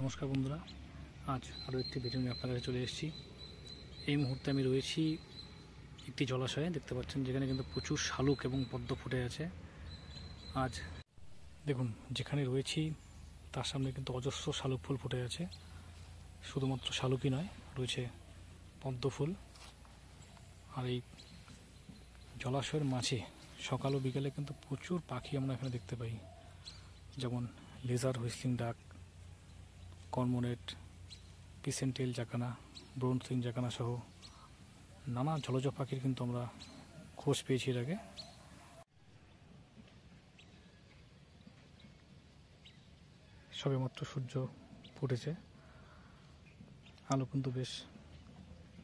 নমস্কার বন্ধুরা আজ আরও একটি ভিডিও নিয়ে আপনার কাছে চলে এসেছি এই মুহূর্তে আমি রয়েছি একটি জলাশয়ে দেখতে পাচ্ছেন যেখানে কিন্তু প্রচুর শালুক এবং পদ্ম ফুটে আছে আজ দেখুন যেখানে রয়েছি তার সামনে কিন্তু অজস্র শালুক ফুল ফুটে আছে শুধুমাত্র শালুকই নয় রয়েছে পদ্ম ফুল আর এই জলাশয়ের মাঝে সকাল ও বিকেলে কিন্তু প্রচুর পাখি আমরা এখানে দেখতে পাই যেমন লেজার হুইসলিং ডাক কর্মোনেট পিসেন্টেল জাকানা ব্রোনথিন জাকানা সহ নানা জলজ পাখির কিন্তু আমরা খোঁজ পেয়েছি এর আগে সবেমাত্র সূর্য ফুটেছে আলো কিন্তু বেশ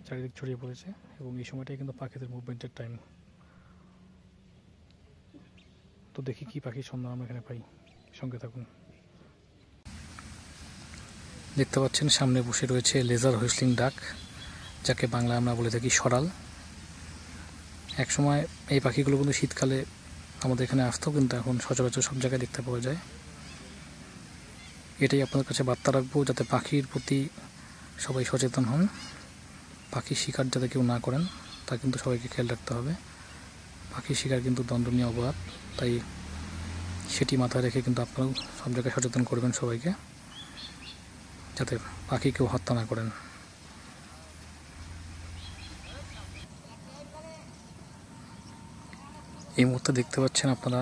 চারিদিক ছড়িয়ে পড়েছে এবং এই সময়টাই কিন্তু পাখিদের মুভমেন্টের টাইম তো দেখি কি পাখির সন্ধান আমরা এখানে পাই সঙ্গে থাকুন দেখতে পাচ্ছেন সামনে বসে রয়েছে লেজার হুইসলিং ডাক যাকে বাংলায় আমরা বলে থাকি সরাল একসময় এই পাখিগুলো কিন্তু শীতকালে আমাদের এখানে আসতো কিন্তু এখন সচরাচর সব জায়গায় দেখতে পাওয়া যায় এটাই আপনাদের কাছে বার্তা রাখবো যাতে পাখির প্রতি সবাই সচেতন হন পাখি শিকার যাতে কেউ না করেন তা কিন্তু সবাইকে খেয়াল রাখতে হবে পাখি শিকার কিন্তু দণ্ডনীয় অপরাধ তাই সেটি মাথায় রেখে কিন্তু আপনারাও সব জায়গায় সচেতন করবেন সবাইকে যাতে পাখি কেউ হত্যা না করেন এই মুহূর্তে দেখতে পাচ্ছেন আপনারা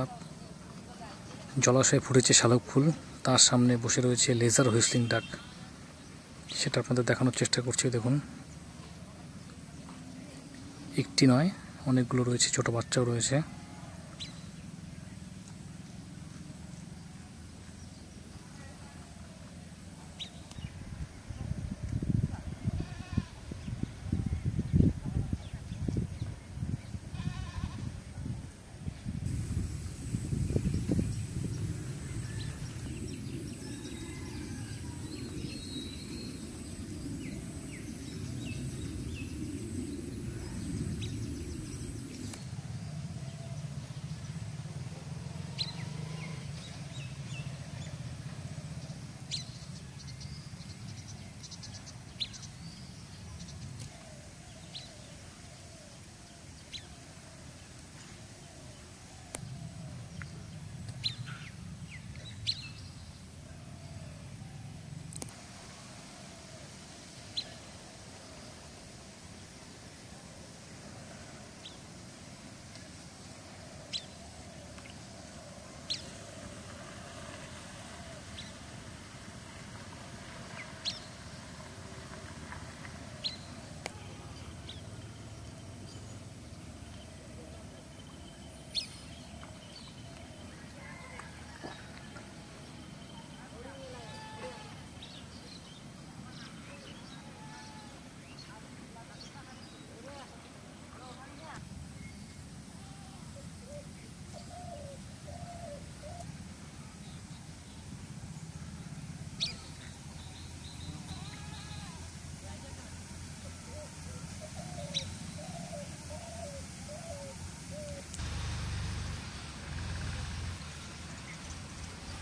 জলাশয়ে ফুটেছে শালক ফুল তার সামনে বসে রয়েছে লেজার হুইসলিং ডাক সেটা আপনাদের দেখানোর চেষ্টা করছি দেখুন একটি নয় অনেকগুলো রয়েছে ছোট বাচ্চাও রয়েছে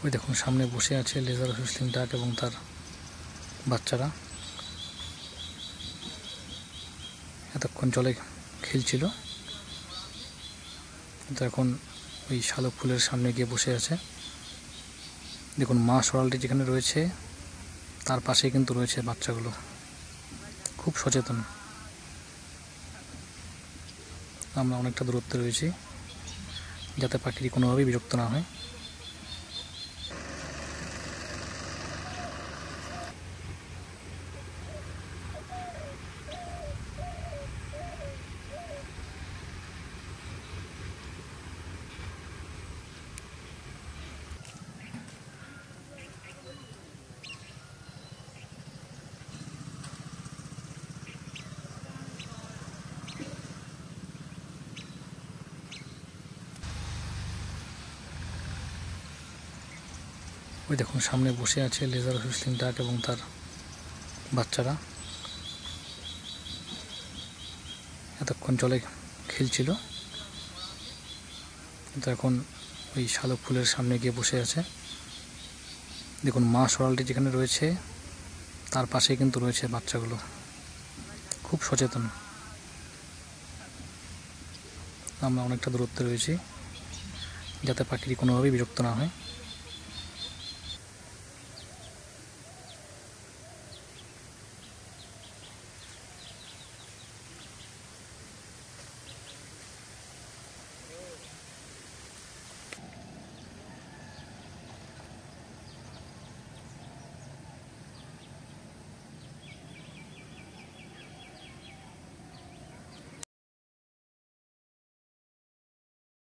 ওই দেখুন সামনে বসে আছে লেজার হুসলিন ডাক এবং তার বাচ্চারা এতক্ষণ জলে খেলছিল এখন ওই শালক ফুলের সামনে গিয়ে বসে আছে দেখুন মা সরালটি যেখানে রয়েছে তার পাশেই কিন্তু রয়েছে বাচ্চাগুলো খুব সচেতন আমরা অনেকটা দূরত্বে রয়েছি যাতে পাখিটি কোনোভাবেই বিরক্ত না হয় ওই দেখুন সামনে বসে আছে লেজার হুসলিম ডাক এবং তার বাচ্চারা এতক্ষণ জলে খেলছিল কিন্তু এখন ওই শালক ফুলের সামনে গিয়ে বসে আছে দেখুন মা সরালটি যেখানে রয়েছে তার পাশে কিন্তু রয়েছে বাচ্চাগুলো খুব সচেতন আমরা অনেকটা দূরত্বে রয়েছি যাতে পাখিটি কোনোভাবেই বিরক্ত না হয়